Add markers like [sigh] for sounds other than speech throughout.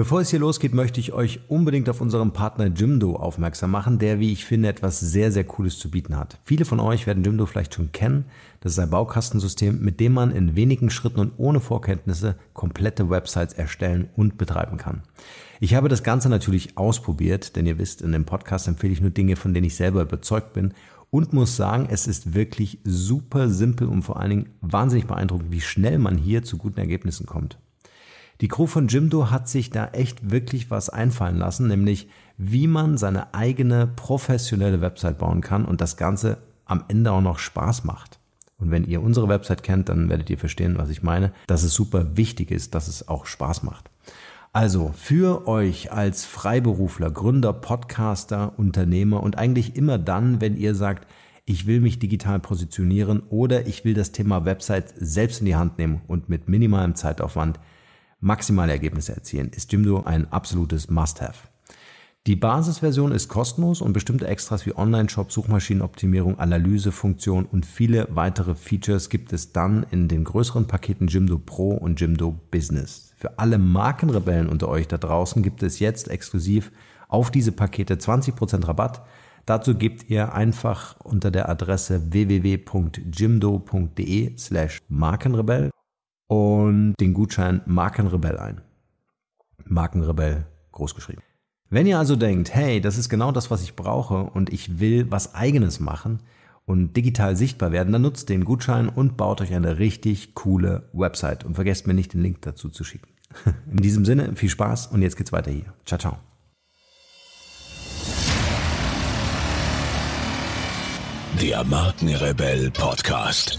Bevor es hier losgeht, möchte ich euch unbedingt auf unseren Partner Jimdo aufmerksam machen, der, wie ich finde, etwas sehr, sehr Cooles zu bieten hat. Viele von euch werden Jimdo vielleicht schon kennen. Das ist ein Baukastensystem, mit dem man in wenigen Schritten und ohne Vorkenntnisse komplette Websites erstellen und betreiben kann. Ich habe das Ganze natürlich ausprobiert, denn ihr wisst, in dem Podcast empfehle ich nur Dinge, von denen ich selber überzeugt bin und muss sagen, es ist wirklich super simpel und vor allen Dingen wahnsinnig beeindruckend, wie schnell man hier zu guten Ergebnissen kommt. Die Crew von Jimdo hat sich da echt wirklich was einfallen lassen, nämlich wie man seine eigene professionelle Website bauen kann und das Ganze am Ende auch noch Spaß macht. Und wenn ihr unsere Website kennt, dann werdet ihr verstehen, was ich meine, dass es super wichtig ist, dass es auch Spaß macht. Also für euch als Freiberufler, Gründer, Podcaster, Unternehmer und eigentlich immer dann, wenn ihr sagt, ich will mich digital positionieren oder ich will das Thema Website selbst in die Hand nehmen und mit minimalem Zeitaufwand maximale Ergebnisse erzielen, ist Jimdo ein absolutes Must-Have. Die Basisversion ist kostenlos und bestimmte Extras wie Online-Shop, Suchmaschinenoptimierung, Analysefunktion und viele weitere Features gibt es dann in den größeren Paketen Jimdo Pro und Jimdo Business. Für alle Markenrebellen unter euch da draußen gibt es jetzt exklusiv auf diese Pakete 20% Rabatt. Dazu gebt ihr einfach unter der Adresse www.jimdo.de slash Markenrebell und den Gutschein Markenrebell ein. Markenrebell großgeschrieben. Wenn ihr also denkt, hey, das ist genau das, was ich brauche und ich will was eigenes machen und digital sichtbar werden, dann nutzt den Gutschein und baut euch eine richtig coole Website und vergesst mir nicht den Link dazu zu schicken. [laughs] In diesem Sinne, viel Spaß und jetzt geht's weiter hier. Ciao, ciao. Der Markenrebell Podcast.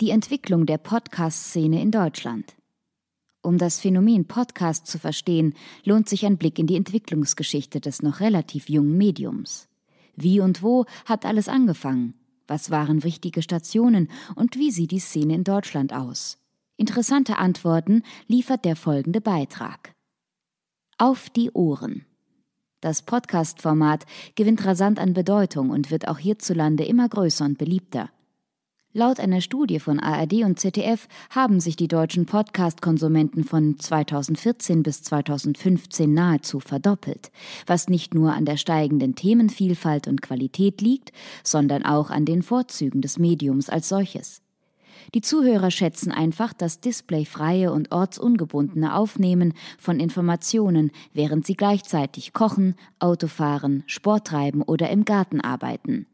die Entwicklung der Podcast-Szene in Deutschland. Um das Phänomen Podcast zu verstehen, lohnt sich ein Blick in die Entwicklungsgeschichte des noch relativ jungen Mediums. Wie und wo hat alles angefangen? Was waren wichtige Stationen und wie sieht die Szene in Deutschland aus? Interessante Antworten liefert der folgende Beitrag. Auf die Ohren. Das Podcast-Format gewinnt rasant an Bedeutung und wird auch hierzulande immer größer und beliebter. Laut einer Studie von ARD und ZDF haben sich die deutschen Podcast-Konsumenten von 2014 bis 2015 nahezu verdoppelt, was nicht nur an der steigenden Themenvielfalt und Qualität liegt, sondern auch an den Vorzügen des Mediums als solches. Die Zuhörer schätzen einfach das displayfreie und ortsungebundene Aufnehmen von Informationen, während sie gleichzeitig kochen, Autofahren, Sport treiben oder im Garten arbeiten.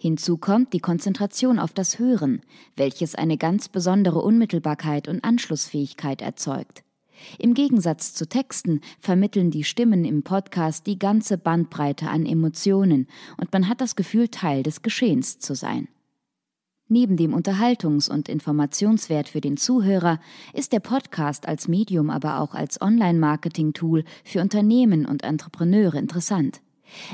Hinzu kommt die Konzentration auf das Hören, welches eine ganz besondere Unmittelbarkeit und Anschlussfähigkeit erzeugt. Im Gegensatz zu Texten vermitteln die Stimmen im Podcast die ganze Bandbreite an Emotionen und man hat das Gefühl, Teil des Geschehens zu sein. Neben dem Unterhaltungs- und Informationswert für den Zuhörer ist der Podcast als Medium aber auch als Online-Marketing-Tool für Unternehmen und Entrepreneure interessant.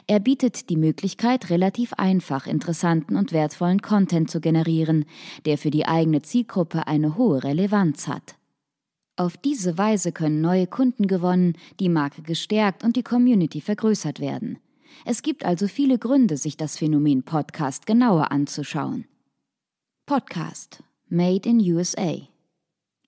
Er bietet die Möglichkeit, relativ einfach interessanten und wertvollen Content zu generieren, der für die eigene Zielgruppe eine hohe Relevanz hat. Auf diese Weise können neue Kunden gewonnen, die Marke gestärkt und die Community vergrößert werden. Es gibt also viele Gründe, sich das Phänomen Podcast genauer anzuschauen. Podcast Made in USA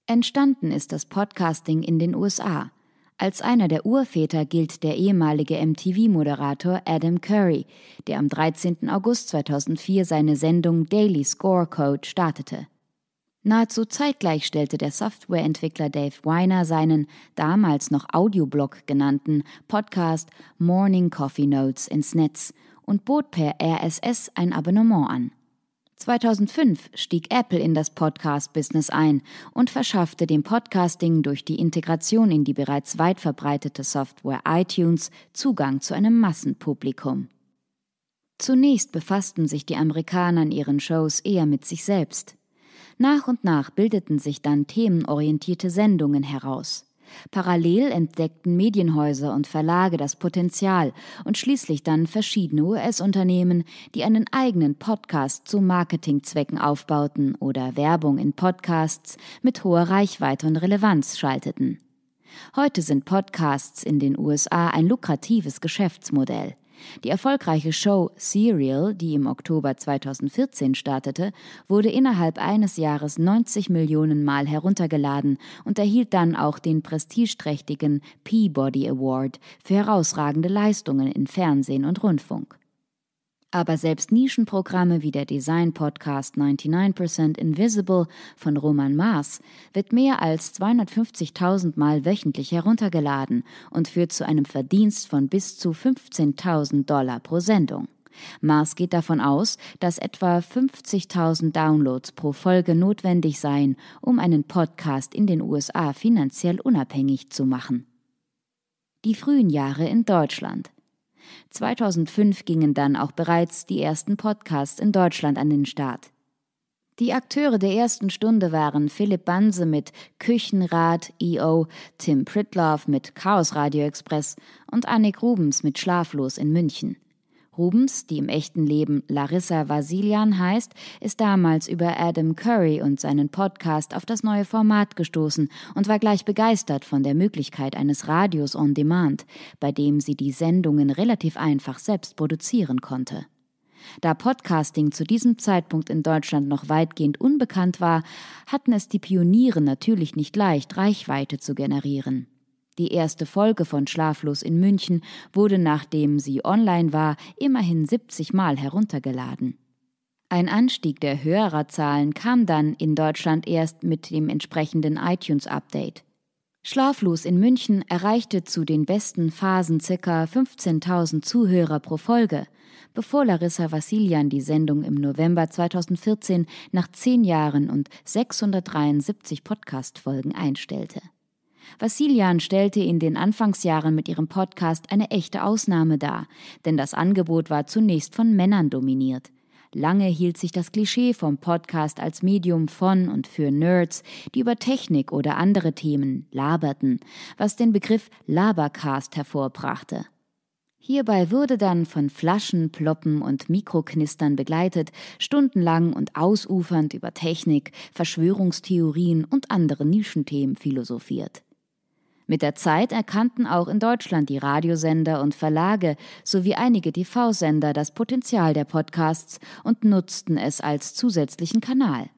Entstanden ist das Podcasting in den USA als einer der Urväter gilt der ehemalige MTV-Moderator Adam Curry, der am 13. August 2004 seine Sendung Daily Score Code startete. Nahezu zeitgleich stellte der Softwareentwickler Dave Weiner seinen damals noch Audioblog genannten Podcast Morning Coffee Notes ins Netz und bot per RSS ein Abonnement an. 2005 stieg Apple in das Podcast-Business ein und verschaffte dem Podcasting durch die Integration in die bereits weit verbreitete Software iTunes Zugang zu einem Massenpublikum. Zunächst befassten sich die Amerikaner in ihren Shows eher mit sich selbst. Nach und nach bildeten sich dann themenorientierte Sendungen heraus. Parallel entdeckten Medienhäuser und Verlage das Potenzial und schließlich dann verschiedene US-Unternehmen, die einen eigenen Podcast zu Marketingzwecken aufbauten oder Werbung in Podcasts mit hoher Reichweite und Relevanz schalteten. Heute sind Podcasts in den USA ein lukratives Geschäftsmodell. Die erfolgreiche Show Serial, die im Oktober 2014 startete, wurde innerhalb eines Jahres 90 Millionen Mal heruntergeladen und erhielt dann auch den prestigeträchtigen Peabody Award für herausragende Leistungen in Fernsehen und Rundfunk. Aber selbst Nischenprogramme wie der Design-Podcast 99% Invisible von Roman Maas wird mehr als 250.000 Mal wöchentlich heruntergeladen und führt zu einem Verdienst von bis zu 15.000 Dollar pro Sendung. Maas geht davon aus, dass etwa 50.000 Downloads pro Folge notwendig seien, um einen Podcast in den USA finanziell unabhängig zu machen. Die frühen Jahre in Deutschland. 2005 gingen dann auch bereits die ersten Podcasts in Deutschland an den Start. Die Akteure der ersten Stunde waren Philipp Banse mit Küchenrad EO, Tim Pritloff mit Chaos Radio Express und Annik Rubens mit Schlaflos in München. Rubens, die im echten Leben Larissa Vasilian heißt, ist damals über Adam Curry und seinen Podcast auf das neue Format gestoßen und war gleich begeistert von der Möglichkeit eines Radios on Demand, bei dem sie die Sendungen relativ einfach selbst produzieren konnte. Da Podcasting zu diesem Zeitpunkt in Deutschland noch weitgehend unbekannt war, hatten es die Pioniere natürlich nicht leicht, Reichweite zu generieren. Die erste Folge von Schlaflos in München wurde, nachdem sie online war, immerhin 70 Mal heruntergeladen. Ein Anstieg der Hörerzahlen kam dann in Deutschland erst mit dem entsprechenden iTunes-Update. Schlaflos in München erreichte zu den besten Phasen ca. 15.000 Zuhörer pro Folge, bevor Larissa Vassilian die Sendung im November 2014 nach zehn Jahren und 673 Podcast-Folgen einstellte. Vassilian stellte in den Anfangsjahren mit ihrem Podcast eine echte Ausnahme dar, denn das Angebot war zunächst von Männern dominiert. Lange hielt sich das Klischee vom Podcast als Medium von und für Nerds, die über Technik oder andere Themen laberten, was den Begriff Labercast hervorbrachte. Hierbei wurde dann von Flaschen, Ploppen und Mikroknistern begleitet, stundenlang und ausufernd über Technik, Verschwörungstheorien und andere Nischenthemen philosophiert. Mit der Zeit erkannten auch in Deutschland die Radiosender und Verlage sowie einige TV-Sender das Potenzial der Podcasts und nutzten es als zusätzlichen Kanal.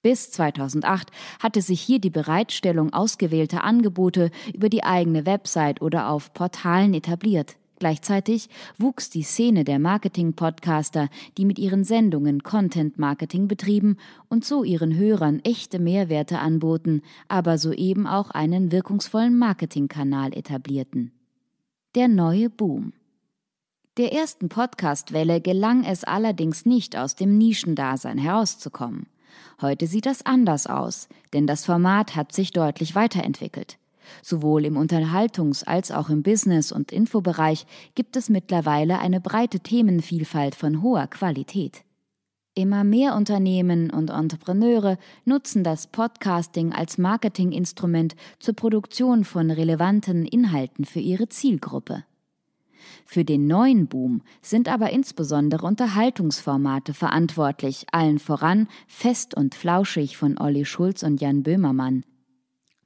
Bis 2008 hatte sich hier die Bereitstellung ausgewählter Angebote über die eigene Website oder auf Portalen etabliert. Gleichzeitig wuchs die Szene der Marketing-Podcaster, die mit ihren Sendungen Content-Marketing betrieben und so ihren Hörern echte Mehrwerte anboten, aber soeben auch einen wirkungsvollen Marketingkanal etablierten. Der neue Boom. Der ersten Podcast-Welle gelang es allerdings nicht, aus dem Nischendasein herauszukommen. Heute sieht das anders aus, denn das Format hat sich deutlich weiterentwickelt. Sowohl im Unterhaltungs- als auch im Business- und Infobereich gibt es mittlerweile eine breite Themenvielfalt von hoher Qualität. Immer mehr Unternehmen und Entrepreneure nutzen das Podcasting als Marketinginstrument zur Produktion von relevanten Inhalten für ihre Zielgruppe. Für den neuen Boom sind aber insbesondere Unterhaltungsformate verantwortlich, allen voran Fest und Flauschig von Olli Schulz und Jan Böhmermann,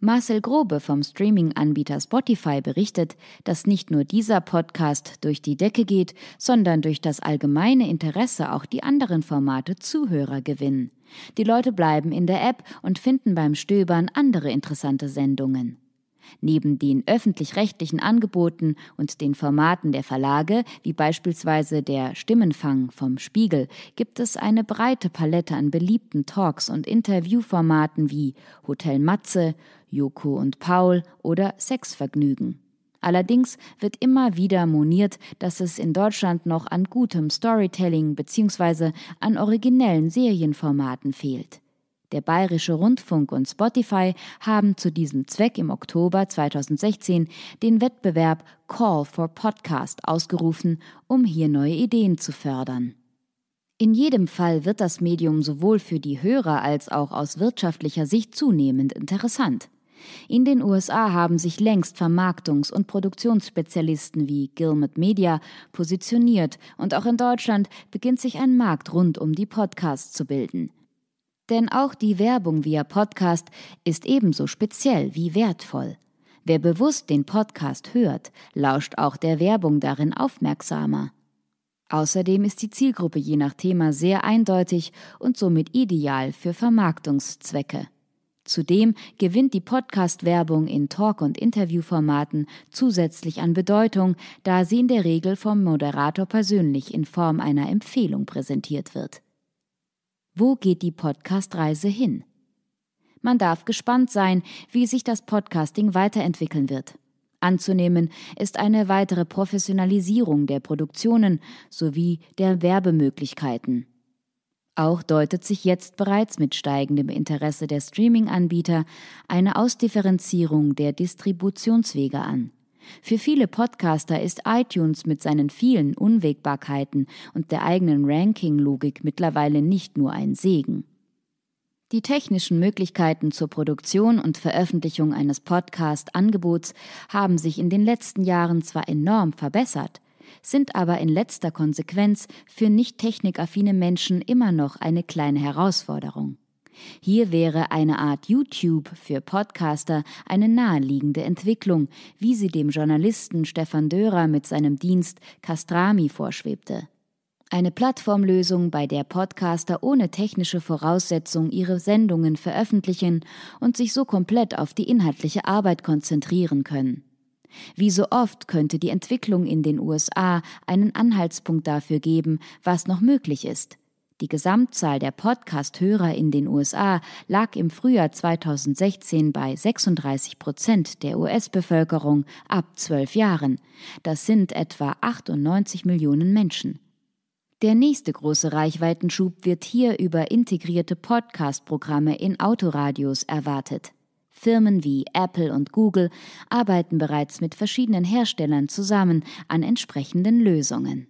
Marcel Grobe vom Streaming-Anbieter Spotify berichtet, dass nicht nur dieser Podcast durch die Decke geht, sondern durch das allgemeine Interesse auch die anderen Formate Zuhörer gewinnen. Die Leute bleiben in der App und finden beim Stöbern andere interessante Sendungen. Neben den öffentlich-rechtlichen Angeboten und den Formaten der Verlage, wie beispielsweise der Stimmenfang vom Spiegel, gibt es eine breite Palette an beliebten Talks und Interviewformaten wie Hotel Matze, Joko und Paul oder Sexvergnügen. Allerdings wird immer wieder moniert, dass es in Deutschland noch an gutem Storytelling bzw. an originellen Serienformaten fehlt. Der Bayerische Rundfunk und Spotify haben zu diesem Zweck im Oktober 2016 den Wettbewerb Call for Podcast ausgerufen, um hier neue Ideen zu fördern. In jedem Fall wird das Medium sowohl für die Hörer als auch aus wirtschaftlicher Sicht zunehmend interessant. In den USA haben sich längst Vermarktungs- und Produktionsspezialisten wie Gilmet Media positioniert und auch in Deutschland beginnt sich ein Markt rund um die Podcasts zu bilden. Denn auch die Werbung via Podcast ist ebenso speziell wie wertvoll. Wer bewusst den Podcast hört, lauscht auch der Werbung darin aufmerksamer. Außerdem ist die Zielgruppe je nach Thema sehr eindeutig und somit ideal für Vermarktungszwecke. Zudem gewinnt die Podcast-Werbung in Talk- und Interviewformaten zusätzlich an Bedeutung, da sie in der Regel vom Moderator persönlich in Form einer Empfehlung präsentiert wird. Wo geht die Podcast-Reise hin? Man darf gespannt sein, wie sich das Podcasting weiterentwickeln wird. Anzunehmen ist eine weitere Professionalisierung der Produktionen sowie der Werbemöglichkeiten. Auch deutet sich jetzt bereits mit steigendem Interesse der Streaming-Anbieter eine Ausdifferenzierung der Distributionswege an. Für viele Podcaster ist iTunes mit seinen vielen Unwägbarkeiten und der eigenen Ranking-Logik mittlerweile nicht nur ein Segen. Die technischen Möglichkeiten zur Produktion und Veröffentlichung eines Podcast-Angebots haben sich in den letzten Jahren zwar enorm verbessert, sind aber in letzter Konsequenz für nicht technikaffine Menschen immer noch eine kleine Herausforderung. Hier wäre eine Art YouTube für Podcaster eine naheliegende Entwicklung, wie sie dem Journalisten Stefan Dörer mit seinem Dienst Castrami vorschwebte. Eine Plattformlösung, bei der Podcaster ohne technische Voraussetzung ihre Sendungen veröffentlichen und sich so komplett auf die inhaltliche Arbeit konzentrieren können. Wie so oft könnte die Entwicklung in den USA einen Anhaltspunkt dafür geben, was noch möglich ist. Die Gesamtzahl der Podcast-Hörer in den USA lag im Frühjahr 2016 bei 36 Prozent der US-Bevölkerung ab zwölf Jahren. Das sind etwa 98 Millionen Menschen. Der nächste große Reichweitenschub wird hier über integrierte Podcast-Programme in Autoradios erwartet. Firmen wie Apple und Google arbeiten bereits mit verschiedenen Herstellern zusammen an entsprechenden Lösungen.